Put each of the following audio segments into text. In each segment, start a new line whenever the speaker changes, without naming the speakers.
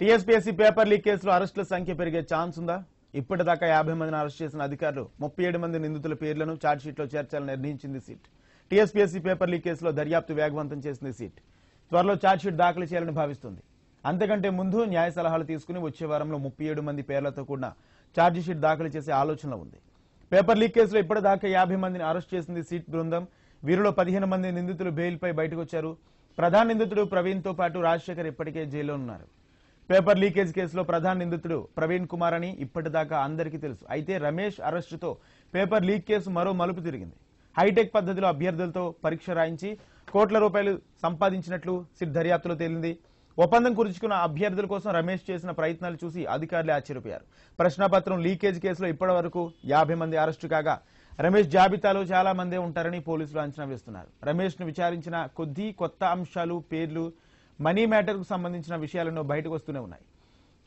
TSPSC paper leak కేసులో అరెస్టుల సంఖ్య పెరిగే ఛాన్స్ ఉందా ఇప్పటిదాకా యాభై మందిని అరెస్ట్ చేసిన అధికారులు ముప్పై మంది నిందితుల పేర్లను లో చేర్చాలని నిర్ణయించింది సిట్ టీఎస్పీఎస్సీ పేపర్ లీక్ కేసులో దర్యాప్తు వేగవంతం చేసింది సిట్ త్వరలో షీట్ దాఖలు చేయాలని భావిస్తుంది అంతకంటే ముందు న్యాయ సలహాలు తీసుకుని వచ్చే వారంలో ముప్పై ఏడు మంది పేర్లతో కూడిన షీట్ దాఖలు చేసే ఆలోచనలో ఉంది పేపర్ లీక్ కేసులో ఇప్పటిదాకా యాభై మందిని అరెస్ట్ చేసింది సిట్ బృందం వీరిలో పదిహేను మంది నిందితులు బెయిల్పై బయటకు వచ్చారు ప్రధాన నిందితుడు ప్రవీణ్తో పాటు రాజశేఖర్ ఇప్పటికే జైల్లో ఉన్నారు పేపర్ లీకేజ్ కేసులో ప్రధాన నిందితుడు ప్రవీణ్ కుమార్ అని ఇప్పటిదాకా అందరికీ తెలుసు అయితే రమేష్ అరెస్టుతో పేపర్ లీక్ కేసు మరో మలుపు తిరిగింది హైటెక్ పద్ధతిలో అభ్యర్థులతో పరీక్ష రాయించి కోట్ల రూపాయలు సంపాదించినట్లు సిట్ దర్యాప్తులో తేలింది ఒప్పందం కురుచుకున్న అభ్యర్థుల కోసం రమేష్ చేసిన ప్రయత్నాలు చూసి అధికారులు ఆశ్చర్యపోయారు ప్రశ్నాపత్రం లీకేజ్ కేసులో ఇప్పటి వరకు యాభై మంది అరెస్టు కాగా రమేష్ జాబితాలో చాలా మందే ఉంటారని పోలీసులు అంచనా వేస్తున్నారు రమేష్ ను విచారించిన కొద్ది కొత్త అంశాలు పేర్లు మనీ మ్యాటర్ కు సంబంధించిన విషయాలను బయటకు వస్తూనే ఉన్నాయి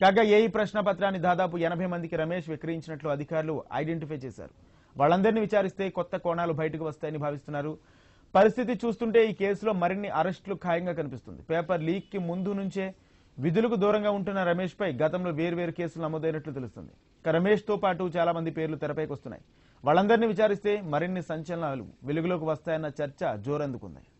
కాగా ఏఈ ప్రశ్న పత్రాన్ని దాదాపు ఎనభై మందికి రమేష్ విక్రయించినట్లు అధికారులు ఐడెంటిఫై చేశారు వాళ్ళందరినీ విచారిస్తే కొత్త కోణాలు బయటకు వస్తాయని భావిస్తున్నారు పరిస్థితి చూస్తుంటే ఈ కేసులో మరిన్ని అరెస్టులు ఖాయంగా కనిపిస్తుంది పేపర్ లీక్ కి ముందు నుంచే విధులకు దూరంగా ఉంటున్న రమేష్ పై గతంలో వేర్వేరు కేసులు నమోదైనట్లు తెలుస్తుంది రమేష్ తో పాటు చాలా మంది పేర్లు తెరపైకి వస్తున్నాయి వాళ్ళందరినీ విచారిస్తే మరిన్ని సంచలనాలు వెలుగులోకి వస్తాయన్న చర్చ జోరందుకుంది